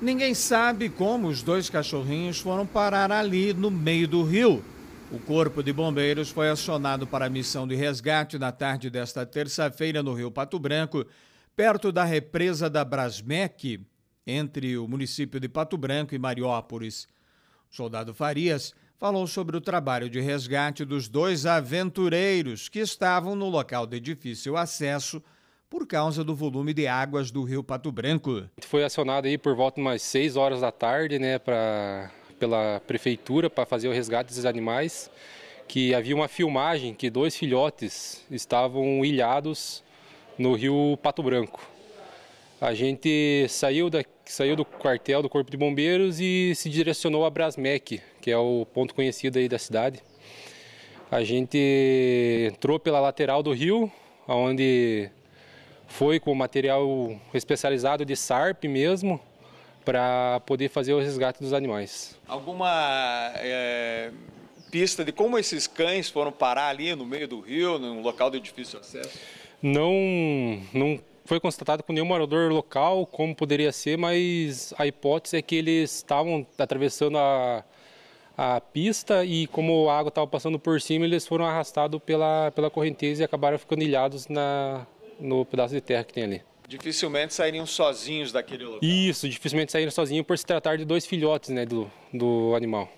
Ninguém sabe como os dois cachorrinhos foram parar ali no meio do rio. O Corpo de Bombeiros foi acionado para a missão de resgate na tarde desta terça-feira no Rio Pato Branco, perto da represa da Brasmec, entre o município de Pato Branco e Mariópolis. O soldado Farias falou sobre o trabalho de resgate dos dois aventureiros que estavam no local de difícil acesso por causa do volume de águas do Rio Pato Branco. Foi acionado aí por volta de umas 6 horas da tarde, né, pra, pela prefeitura para fazer o resgate desses animais, que havia uma filmagem que dois filhotes estavam ilhados no Rio Pato Branco. A gente saiu, da, saiu do quartel do Corpo de Bombeiros e se direcionou a Brasmec, que é o ponto conhecido aí da cidade. A gente entrou pela lateral do rio, onde foi com material especializado de SARP mesmo, para poder fazer o resgate dos animais. Alguma é, pista de como esses cães foram parar ali no meio do rio, num local de difícil acesso? Não, não foi constatado com nenhum morador local como poderia ser, mas a hipótese é que eles estavam atravessando a, a pista e como a água estava passando por cima, eles foram arrastados pela, pela correnteza e acabaram ficando ilhados na, no pedaço de terra que tem ali. Dificilmente sairiam sozinhos daquele lugar. Isso, dificilmente sairiam sozinhos por se tratar de dois filhotes né, do, do animal.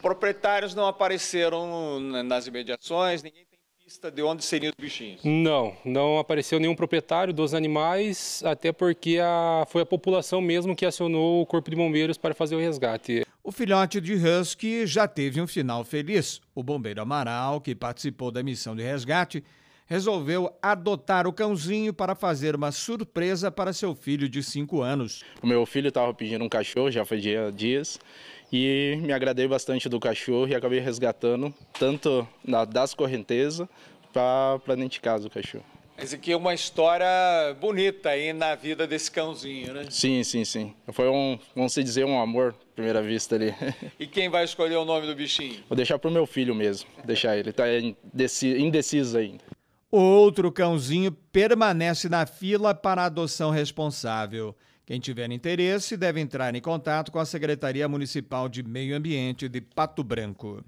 Proprietários não apareceram nas imediações, ninguém tem pista de onde seriam os bichinhos? Não, não apareceu nenhum proprietário dos animais, até porque a, foi a população mesmo que acionou o Corpo de Bombeiros para fazer o resgate. O filhote de Husky já teve um final feliz. O bombeiro Amaral, que participou da missão de resgate, resolveu adotar o cãozinho para fazer uma surpresa para seu filho de 5 anos. O meu filho estava pedindo um cachorro já fazia dias e me agradei bastante do cachorro e acabei resgatando tanto das correntezas para dentro de casa o cachorro. Mas aqui é uma história bonita aí na vida desse cãozinho, né? Sim, sim, sim. Foi um, vamos dizer, um amor à primeira vista ali. E quem vai escolher o nome do bichinho? Vou deixar para o meu filho mesmo, deixar ele. está indeciso ainda. Outro cãozinho permanece na fila para adoção responsável. Quem tiver interesse deve entrar em contato com a Secretaria Municipal de Meio Ambiente de Pato Branco.